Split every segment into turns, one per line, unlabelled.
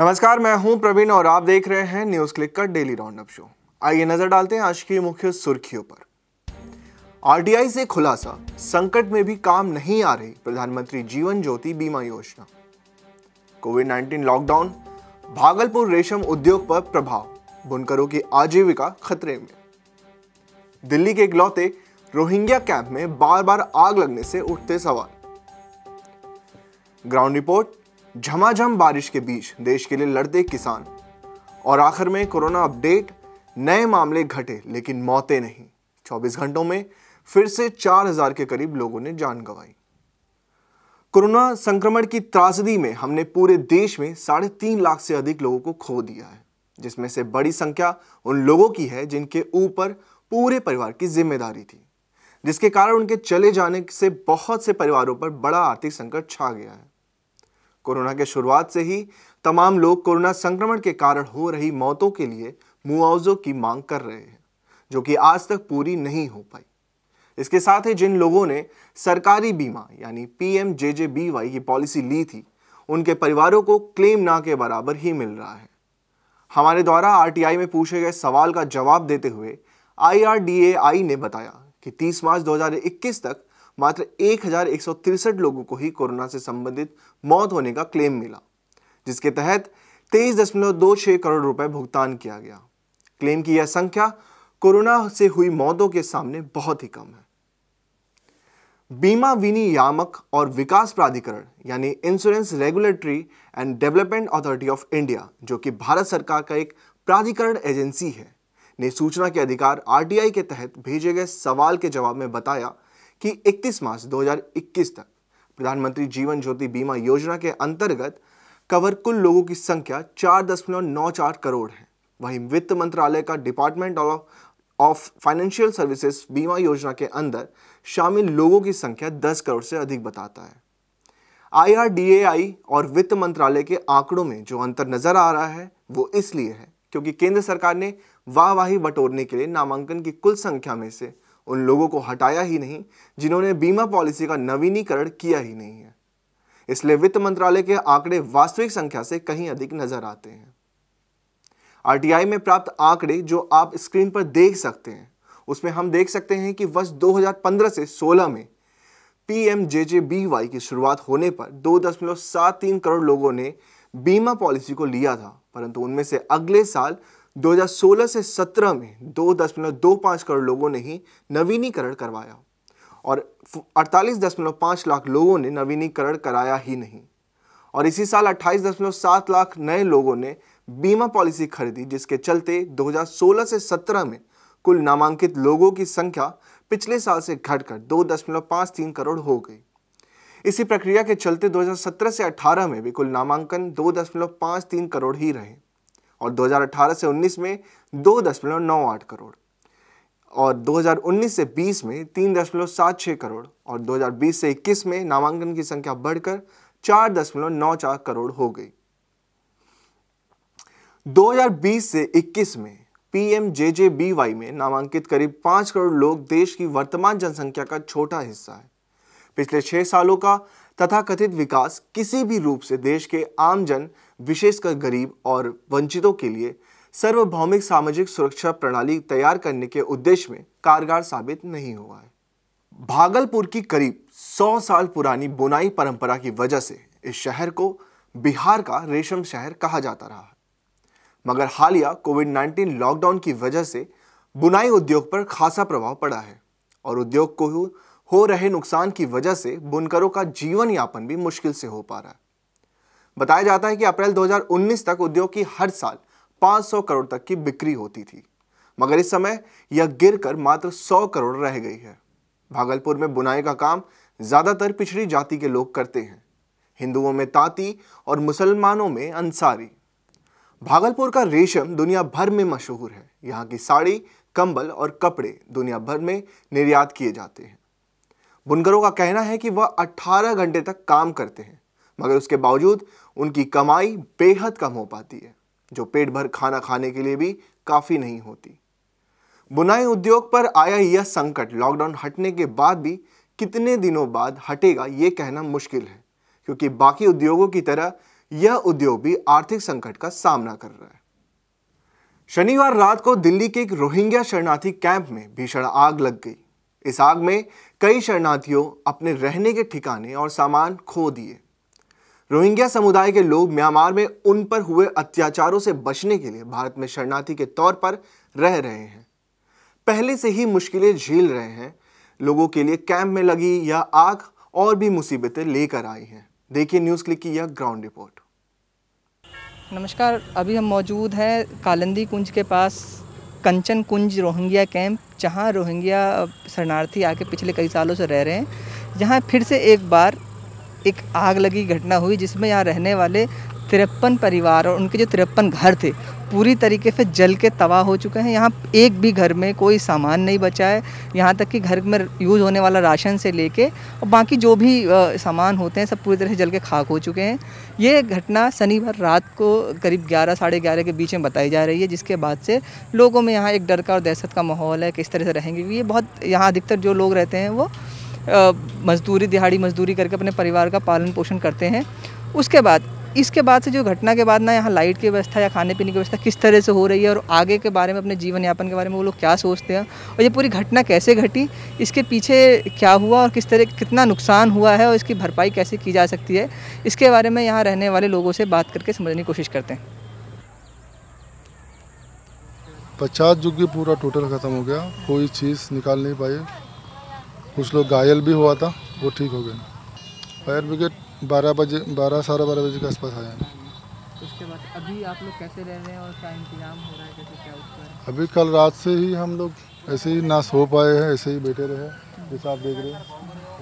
नमस्कार मैं हूं प्रवीण और आप देख रहे हैं न्यूज क्लिक का डेली राउंड शो आइए नजर डालते हैं आज की मुख्य सुर्खियों पर आरटीआई से खुलासा संकट में भी काम नहीं आ रही प्रधानमंत्री जीवन ज्योति बीमा योजना कोविड 19 लॉकडाउन भागलपुर रेशम उद्योग पर प्रभाव बुनकरों की आजीविका खतरे में दिल्ली के इकलौते रोहिंग्या कैंप में बार बार आग लगने से उठते सवाल ग्राउंड रिपोर्ट झमाझम बारिश के बीच देश के लिए लड़ते किसान और आखिर में कोरोना अपडेट नए मामले घटे लेकिन मौतें नहीं 24 घंटों में फिर से 4000 के करीब लोगों ने जान गंवाई कोरोना संक्रमण की त्रासदी में हमने पूरे देश में साढ़े तीन लाख से अधिक लोगों को खो दिया है जिसमें से बड़ी संख्या उन लोगों की है जिनके ऊपर पूरे परिवार की जिम्मेदारी थी जिसके कारण उनके चले जाने से बहुत से परिवारों पर बड़ा आर्थिक संकट छा गया है कोरोना के शुरुआत से ही तमाम लोग कोरोना संक्रमण के कारण हो रही मौतों के लिए मुआवजों की मांग कर रहे हैं जो कि आज तक पूरी नहीं हो पाई इसके साथ ही जिन लोगों ने सरकारी बीमा यानी P M J J B Y की पॉलिसी ली थी उनके परिवारों को क्लेम ना के बराबर ही मिल रहा है हमारे द्वारा आरटीआई में पूछे गए सवाल का जवाब देते हुए आईआरडीएआई ने बताया कि 30 मार्च 2021 तक मात्र एक लोगों को ही कोरोना से संबंधित मौत होने का क्लेम मिला जिसके तहत तेईस दशमलव दो छः करोड़ रुपए भुगतान किया गया क्लेम की यह संख्या कोरोना से हुई मौतों के सामने बहुत ही कम है बीमा विनियामक और विकास प्राधिकरण यानी insurance regulatory and development authority of India जो कि भारत सरकार का एक प्राधिकरण एजेंसी है ने सूचना के अधिकार आरटीआई के तहत भेजे गए सवाल के जवाब में बताया कि 31 मार्च 2021 तक प्रधानमंत्री जीवन ज्योति बीमा योजना के अंतर्गत कवर कुल लोगों की संख्या चार दशमलव नौ चार करोड़ है वहीं वित्त मंत्रालय का डिपार्टमेंट ऑफ फाइनेंशियल सर्विसेज बीमा योजना के अंदर शामिल लोगों की संख्या 10 करोड़ से अधिक बताता है आई और वित्त मंत्रालय के आंकड़ों में जो अंतर नजर आ रहा है वो इसलिए है क्योंकि केंद्र सरकार ने वाहवाही बटोरने के लिए नामांकन की कुल संख्या में से उन लोगों को हटाया ही नहीं जिन्होंने बीमा पॉलिसी का नवीनीकरण किया ही नहीं है इसलिए वित्त मंत्रालय के आंकड़े वास्तविक संख्या से कहीं अधिक नजर आते हैं आरटीआई में प्राप्त आंकड़े जो आप स्क्रीन पर देख सकते हैं उसमें हम देख सकते हैं कि वर्ष 2015 से 16 में पीएमजेजेबीवाई की शुरुआत होने पर 2.73 करोड़ लोगों ने बीमा पॉलिसी को लिया था परंतु उनमें से अगले साल 2016 से 17 में दो दशमलव दो पाँच करोड़ लोगों ने ही नवीनीकरण करवाया और अड़तालीस दशमलव पाँच लाख लोगों ने नवीनीकरण कराया ही नहीं और इसी साल अट्ठाईस दशमलव सात लाख नए लोगों ने बीमा पॉलिसी खरीदी जिसके चलते 2016 से 17 में कुल नामांकित लोगों की संख्या पिछले साल से घटकर दो दशमलव पाँच तीन करोड़ हो गई इसी प्रक्रिया के चलते 2017 से 18 में भी कुल नामांकन दो दशमलव पाँच तीन करोड़ ही रहे और 2018 से 19 में दो दशमलव नौ आठ करोड़ और 2019 से 20 में तीन दशमलव सात छः करोड़ और 2020 से 21 में नामांकन की संख्या बढ़कर चार दशमलव नौ चार करोड़ हो गई 2020 से 21 में पीएमजेजेबीवाई में नामांकित करीब पाँच करोड़ लोग देश की वर्तमान जनसंख्या का छोटा हिस्सा है पिछले छः सालों का तथा कथित विकास किसी भी रूप से देश के आम जन विशेषकर गरीब और वंचितों के लिए सर्वभौमिक सामाजिक सुरक्षा प्रणाली तैयार करने के उद्देश्य में कारगर साबित नहीं हुआ है भागलपुर की करीब 100 साल पुरानी बुनाई परंपरा की वजह से इस शहर को बिहार का रेशम शहर कहा जाता रहा है मगर हालिया कोविड 19 लॉकडाउन की वजह से बुनाई उद्योग पर खासा प्रभाव पड़ा है और उद्योग को हो रहे नुकसान की वजह से बुनकरों का जीवन यापन भी मुश्किल से हो पा रहा है बताया जाता है कि अप्रैल 2019 तक उद्योग की हर साल 500 करोड़ तक की बिक्री होती थी मगर इस समय यह गिरकर मात्र 100 करोड़ रह गई है भागलपुर में बुनाई का काम ज़्यादातर पिछड़ी जाति के लोग करते हैं हिंदुओं में ताती और मुसलमानों में अंसारी भागलपुर का रेशम दुनिया भर में मशहूर है यहाँ की साड़ी कंबल और कपड़े दुनिया भर में निर्यात किए जाते हैं बुनकरों का कहना है कि वह 18 घंटे तक काम करते हैं मगर उसके बावजूद उनकी कमाई बेहद कम हो पाती है जो पेट भर खाना खाने के लिए भी काफ़ी नहीं होती बुनाई उद्योग पर आया यह संकट लॉकडाउन हटने के बाद भी कितने दिनों बाद हटेगा ये कहना मुश्किल है क्योंकि बाकी उद्योगों की तरह यह उद्योग भी आर्थिक संकट का सामना कर रहा है शनिवार रात को दिल्ली के एक रोहिंग्या शरणार्थी कैंप में भीषण आग लग गई इस आग में कई शरणार्थियों अपने रहने के ठिकाने और सामान खो दिए रोहिंग्या समुदाय के लोग म्यांमार में उन पर हुए अत्याचारों से बचने के लिए भारत में शरणार्थी के तौर पर रह रहे हैं पहले से ही मुश्किलें झेल रहे हैं लोगों के लिए कैंप में लगी यह आग और भी मुसीबतें लेकर आई हैं देखिए न्यूज़ क्लिक की यह ग्राउंड रिपोर्ट
नमस्कार अभी हम मौजूद हैं कालंदी कुंज के पास कंचन कुंज रोहिंग्या कैंप जहाँ रोहिंग्या शरणार्थी आके पिछले कई सालों से रह रहे हैं जहाँ फिर से एक बार एक आग लगी घटना हुई जिसमें यहाँ रहने वाले तिरपन परिवार और उनके जो तिरपन घर थे पूरी तरीके से जल के तबाह हो चुके हैं यहाँ एक भी घर में कोई सामान नहीं बचा है यहाँ तक कि घर में यूज़ होने वाला राशन से लेके और बाकी जो भी सामान होते हैं सब पूरी तरह से जल के खाक हो चुके हैं ये घटना शनिवार रात को करीब ग्यारह साढ़े ग्यारह के बीच में बताई जा रही है जिसके बाद से लोगों में यहाँ एक डर का और दहशत का माहौल है किस तरह से रहेंगे ये बहुत यहाँ अधिकतर जो लोग रहते हैं वो मज़दूरी दिहाड़ी मज़दूरी करके अपने परिवार का पालन पोषण करते हैं उसके बाद इसके बाद से जो घटना के बाद ना यहाँ लाइट की व्यवस्था या खाने पीने की व्यवस्था किस तरह से हो रही है और आगे के बारे में अपने जीवन यापन के बारे में वो लोग क्या सोचते हैं और ये पूरी घटना कैसे घटी इसके पीछे क्या हुआ और किस तरह कितना नुकसान हुआ है और इसकी भरपाई कैसे की जा सकती है इसके बारे में यहाँ रहने वाले लोगों से बात करके समझने की कोशिश करते हैं
पचास जुग्गी पूरा टोटल ख़त्म हो गया कोई चीज़ निकाल नहीं पाई कुछ लोग घायल भी हुआ था वो ठीक हो गए फायर ब्रिगेड बारह बजे बारह साढ़े बारह बजे के आसपास आए हैं
उसके बाद अभी आप लोग कैसे रह रहे हैं और क्या इंतजाम हो रहा है कैसे
क्या अभी कल रात से ही हम लोग ऐसे ही ना सो पाए हैं ऐसे ही बैठे रहे जैसे आप देख रहे हैं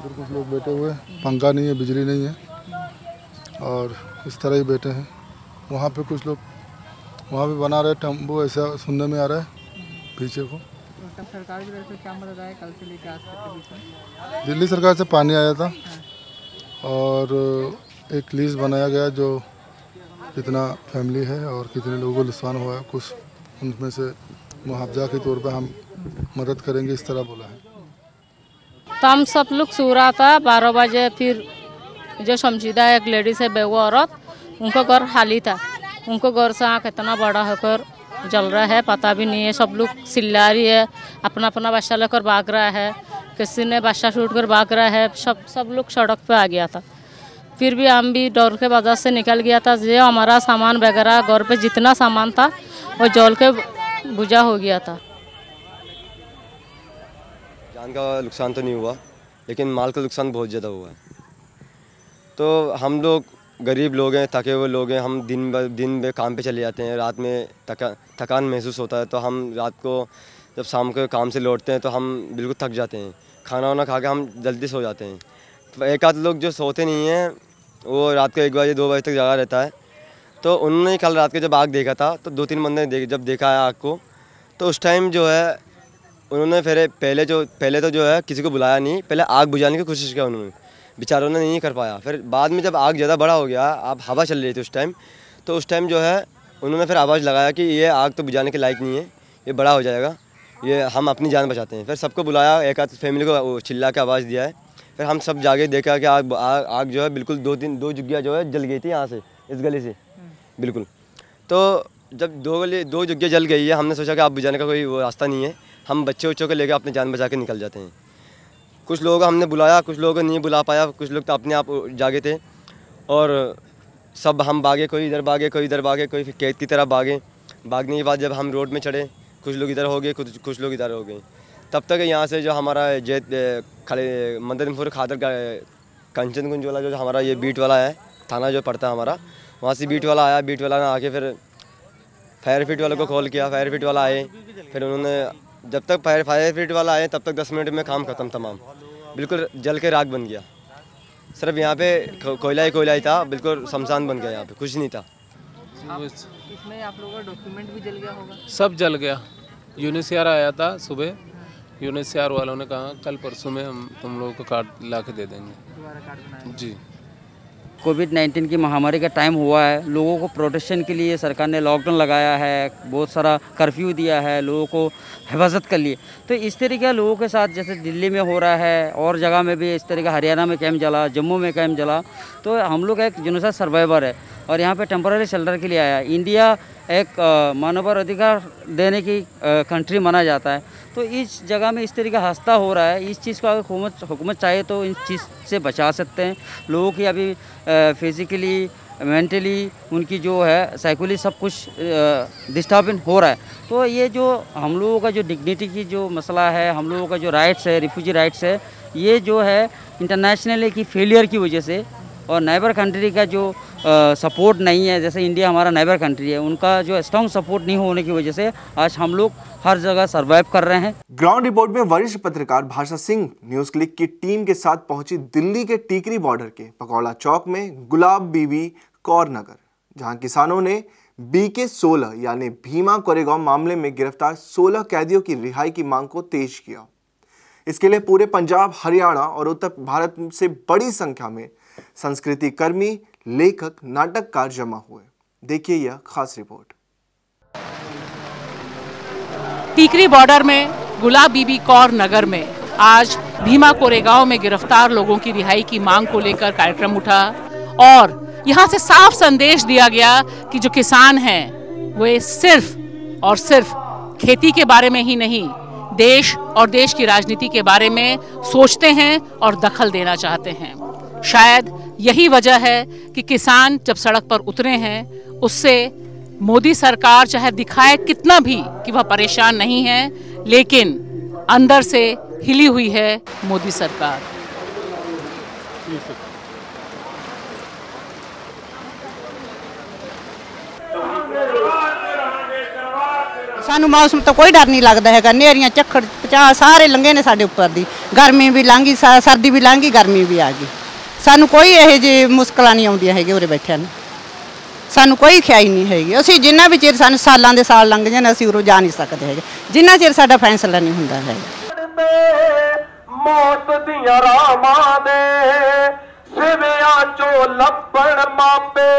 उधर कुछ लोग बैठे हुए हैं पंखा नहीं है बिजली नहीं है और इस तरह ही बैठे हैं वहाँ पे कुछ लोग वहाँ पे बना रहे टम्बो ऐसा सुनने में आ रहा है पीछे को
सरकार की तरफ से क्या मदद आया कल से लेकर आज तक
दिल्ली सरकार से पानी आया था हाँ। और एक लिस्ट बनाया गया जो कितना फैमिली है और कितने लोगों को नुकसान हुआ है कुछ उनमें से मुआवजा के तौर पर हम मदद करेंगे इस तरह बोला है
तो हम सब लोग सो रहा था बारह बजे फिर जो समझीदा एक लेडीज है बेगो औरत उनको घर खाली था उनको घर से आँख इतना बड़ा होकर जल रहा है पता भी नहीं है सब लोग सिल्ला रही है अपना अपना बच्चा लेकर भाग रहा है किसी ने बादशाह शूट कर भाग रहा है सब सब लोग सड़क पे आ गया था फिर भी हम भी डोर के बाजार से निकल गया था जो हमारा सामान वगैरह घर पे जितना सामान था वो जल के बुझा हो गया था
जान का नुकसान तो नहीं हुआ लेकिन माल का नुकसान बहुत ज़्यादा हुआ है तो हम लोग गरीब लोग हैं थके हुए लोग हैं हम दिन ब दिन में काम पे चले जाते हैं रात में थका थकान महसूस होता है तो हम रात को जब शाम को काम से लौटते हैं तो हम बिल्कुल थक जाते हैं खाना वाना खा के हम जल्दी सो जाते हैं तो एक आध लोग जो सोते नहीं हैं वो रात को एक बजे दो बजे तक जगा रहता है तो उन्होंने कल रात को जब आग देखा था तो दो तीन बंदे देख जब देखा है आग को तो उस टाइम जो है उन्होंने फिर पहले जो पहले तो जो है किसी को बुलाया नहीं पहले आग बुझाने की कोशिश किया उन्होंने बेचारों ने नहीं कर पाया फिर बाद में जब आग ज़्यादा बड़ा हो गया आप हवा चल रही थी उस टाइम तो उस टाइम जो है उन्होंने फिर आवाज़ लगाया कि ये आग तो बुझाने के लायक नहीं है ये बड़ा हो जाएगा ये हम अपनी जान बचाते हैं फिर सबको बुलाया एक आध फैमिली को चिल्ला के आवाज़ दिया है फिर हम सब जाके देखा कि आग आग, आग जो है बिल्कुल दो तीन दो जुग्गिया जो है जल गई थी यहाँ से इस गली से हम्म। बिल्कुल तो जब दो गली दो जुग्गिया जल गई है हमने सोचा कि आप बुझाने का कोई रास्ता नहीं है हम बच्चे उच्चों को लेकर अपने जान बचा के निकल जाते हैं कुछ लोगों को हमने बुलाया कुछ लोगों को नहीं बुला पाया कुछ लोग तो अपने आप जागे थे और सब हम भागे कोई इधर भागे कोई इधर भागे कोई खेत की तरफ भागे भागने के बाद जब हम रोड में चढ़े कुछ लोग इधर हो गए कुछ कुछ लोग इधर हो गए तब तक यहाँ से जो हमारा जय खाली मंदिरपुर खादर का कंचन गुंज वाला जो हमारा ये बीट वाला है थाना जो पड़ता है हमारा वहाँ से बीट वाला आया बीट वाला ने आके फिर फायर फिट वालों को कॉल किया फायर फिट वाला आए फिर उन्होंने जब तक फायर फायर फिट वाला आए तब तक दस मिनट में काम ख़त्म तमाम बिल्कुल जल के राग बन गया सिर्फ यहाँ पे कोयला ही कोयला ही था बिल्कुल शमशान बन गया यहाँ पे कुछ नहीं था
इसमें आप लोगों का डॉक्यूमेंट भी जल गया होगा
सब जल गया यूनिसियर आया
था सुबह यूनिसियर वालों ने कहा कल परसों में हम तुम लोगों को कार्ड ला के दे देंगे
जी कोविड 19 की महामारी का टाइम हुआ है लोगों को प्रोटेक्शन के लिए सरकार ने लॉकडाउन लगाया है बहुत सारा कर्फ्यू दिया है लोगों को हिफाजत कर लिए तो इस तरीके लोगों के साथ जैसे दिल्ली में हो रहा है और जगह में भी इस तरीके हरियाणा में कैम्प जला जम्मू में कैम्प जला तो हम लोग एक जुनूसा सर्वाइवर है और यहाँ पे टेम्पोरेरी शेल्टर के लिए आया इंडिया एक मानवर अधिकार देने की कंट्री माना जाता है तो इस जगह में इस तरीके का हादसा हो रहा है इस चीज़ को अगर हुकूमत चाहे तो इन चीज़ से बचा सकते हैं लोगों की अभी फिज़िकली मेंटली उनकी जो है साइकोली सब कुछ डिस्टर्बेंस हो रहा है तो ये जो हम लोगों का जो डिग्निटी की जो मसला है हम लोगों का जो राइट्स है रिफ्यूजी राइट्स है ये जो है इंटरनेशनली की फेलियर की वजह से और नेबर कंट्री का जो सपोर्ट नहीं है जैसे इंडिया हमारा नेबर कंट्री है उनका जो स्ट्रॉन्ग सपोर्ट नहीं होने की वजह से आज हम लोग हर जगह सर्वाइव कर
रहे हैं ग्राउंड रिपोर्ट में वरिष्ठ पत्रकार भाषा सिंह न्यूज क्लिक की टीम के साथ पहुंची दिल्ली के टीकरी बॉर्डर के पकौड़ा चौक में गुलाब बीबी कौर नगर जहाँ किसानों ने बीके सोलह यानी भीमा कोरेगांव मामले में गिरफ्तार सोलह कैदियों की रिहाई की मांग को तेज किया इसके लिए पूरे पंजाब हरियाणा और उत्तर भारत से बड़ी संख्या में संस्कृति कर्मी लेखक नाटककार जमा हुए देखिए यह खास रिपोर्ट
टीकरी बॉर्डर में
गुलाब बीबी कौर नगर में आज भीमा कोरेगांव में गिरफ्तार लोगों की रिहाई की मांग को लेकर कार्यक्रम उठा और यहाँ से साफ संदेश दिया गया कि जो किसान हैं वे सिर्फ और सिर्फ खेती के बारे में ही नहीं देश और देश की राजनीति के बारे में सोचते हैं और दखल देना चाहते हैं शायद यही वजह है कि किसान जब सड़क पर उतरे हैं उससे मोदी सरकार चाहे दिखाए कितना भी कि वह परेशान नहीं है लेकिन अंदर से हिली हुई है मोदी सरकार सानू मौसम तो कोई डर नहीं लगता है ਨੇਰੀਆਂ सारे लंघे ने ਲੰਗੇ ਨੇ ਸਾਡੇ ਉੱਪਰ ਦੀ ਗਰਮੀ भी ਲੰਗੀ ਸਰਦੀ भी ਲੰਗੀ गर्मी भी आ गई ਸਾਨੂੰ ਕੋਈ ਇਹ ਜੀ ਮੁਸ਼ਕਲਾਂ ਨਹੀਂ ਆਉਂਦੀਆਂ ਹੈਗੇ ਉਰੇ ਬੈਠਿਆਂ ਨੂੰ ਸਾਨੂੰ ਕੋਈ ਖਿਆਈ ਨਹੀਂ ਹੈਗੀ ਅਸੀਂ ਜਿੰਨਾ ਵੀ ਚਿਰ ਸਾਨੂੰ ਸਾਲਾਂ ਦੇ ਸਾਲ ਲੰਘ ਜਾਣ ਅਸੀਂ ਉਰੋਂ ਜਾ ਨਹੀਂ ਸਕਦੇ ਹੈਗੇ ਜਿੰਨਾ ਚਿਰ ਸਾਡਾ ਫੈਸਲਾ
ਨਹੀਂ ਹੁੰਦਾ
ਹੈਗਾ ਮੌਤ ਦੀਆਂ ਰਾਮਾਂ ਦੇ ਸਿਵਿਆ ਚੋਂ ਲੱਪਣ ਮਾਪੇ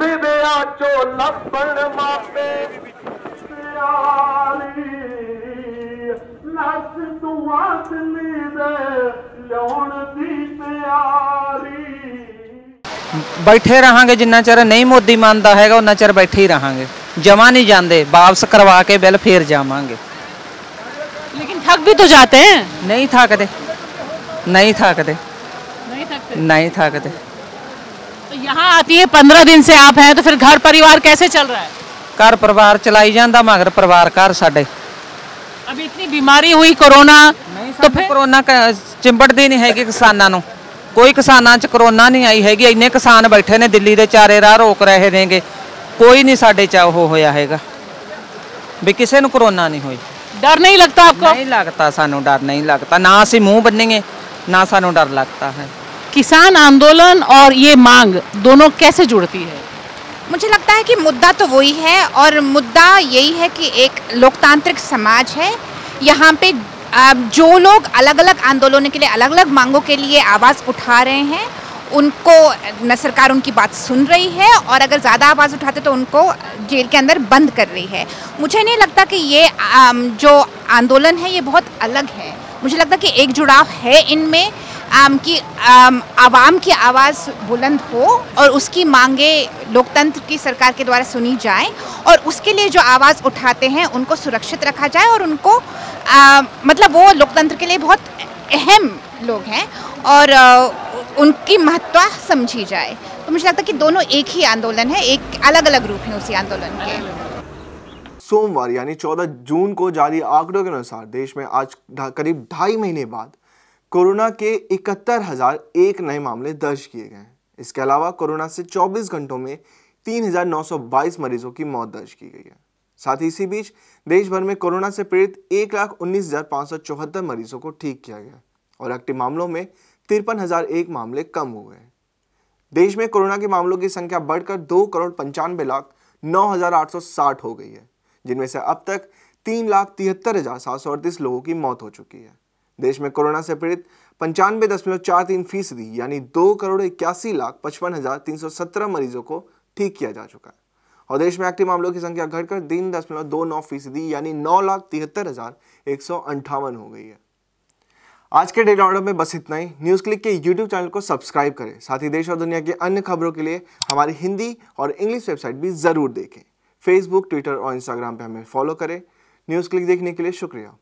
ਸਿਵਿਆ ਚੋਂ
ਲੱਪਣ ਮਾਪੇ ਸਿਆਲੀ
बैठे रहेंगे जिन्ना चेर नहीं मोदी मानता है उन्ना चेर बैठे ही रहेंगे जमा नहीं जाते वापस करवा के बिल फिर जावे लेकिन थक भी तो जाते हैं नहीं थकते नहीं थकते नहीं थकते तो यहाँ आती है पंद्रह दिन से आप हैं तो फिर घर परिवार कैसे चल रहा है घर परिवार चलाई जाता मगर परिवार घर साढ़े अभी इतनी बीमारी हुई कोरोना तो फिर कोरोना चिंबड़ी नहीं है किसानों कोई ਕਿਸਾਨਾਂ च करोना नहीं आई हैगी इन्ने किसान बैठे ने दिल्ली के चारे राह रोक रहे हैं गे कोई नहीं साढ़े ਉਹ ਹੋਇਆ होया है भी किसी करोना नहीं हुई डर नहीं लगता आपको नहीं लगता सानू डर नहीं लगता ना असं मूँह बनेंगे ना सानू डर लगता है किसान आंदोलन और ये मांग दोनों कैसे जुड़ती है
मुझे लगता है कि मुद्दा तो वही है और मुद्दा यही है कि एक लोकतांत्रिक समाज है यहाँ पे जो लोग अलग अलग आंदोलनों के लिए अलग अलग मांगों के लिए आवाज़ उठा रहे हैं उनको न सरकार उनकी बात सुन रही है और अगर ज़्यादा आवाज़ उठाते तो उनको जेल के अंदर बंद कर रही है मुझे नहीं लगता कि ये जो आंदोलन है ये बहुत अलग है मुझे लगता कि एक जुड़ाव है इनमें आम की आम, आवाम की आवाज़ बुलंद हो और उसकी मांगे लोकतंत्र की सरकार के द्वारा सुनी जाए और उसके लिए जो आवाज़ उठाते हैं उनको सुरक्षित रखा जाए और उनको आ, मतलब वो लोकतंत्र के लिए बहुत अहम लोग हैं और आ, उनकी महत्व समझी जाए तो मुझे लगता है कि दोनों एक ही आंदोलन है एक अलग अलग रूप है उसी आंदोलन के
सोमवार यानी 14 जून को जारी आंकड़ों के अनुसार देश में आज करीब ढाई महीने बाद कोरोना के इकहत्तर हज़ार एक नए मामले दर्ज किए गए हैं इसके अलावा कोरोना से 24 घंटों में 3,922 मरीजों की मौत दर्ज की गई है साथ ही इसी बीच देश भर में कोरोना से पीड़ित एक लाख उन्नीस हज़ार पाँच सौ चौहत्तर मरीजों को ठीक किया गया और एक्टिव मामलों में तिरपन हज़ार एक मामले कम हुए हैं देश में कोरोना के मामलों की संख्या बढ़कर दो करोड़ पंचानवे लाख नौ हज़ार आठ सौ साठ हो गई है जिनमें से अब तक तीन लाख तिहत्तर हज़ार सात सौ अड़तीस लोगों की मौत हो चुकी है देश में कोरोना से पीड़ित पंचानवे दशमलव चार तीन फीसदी यानी दो करोड़ इक्यासी लाख पचपन हजार तीन सौ सत्रह मरीजों को ठीक किया जा चुका है और देश में एक्टिव मामलों की संख्या घटकर तीन दशमलव दो नौ फीसदी यानी नौ लाख तिहत्तर हजार एक सौ अंठावन हो गई है आज के डेली ऑर्डर में बस इतना ही न्यूज़ क्लिक के यूट्यूब चैनल को सब्सक्राइब करें साथ ही देश और दुनिया की अन्य खबरों के लिए हमारी हिंदी और इंग्लिश वेबसाइट भी ज़रूर देखें फेसबुक ट्विटर और इंस्टाग्राम पर हमें फॉलो करें न्यूज़ क्लिक देखने के लिए शुक्रिया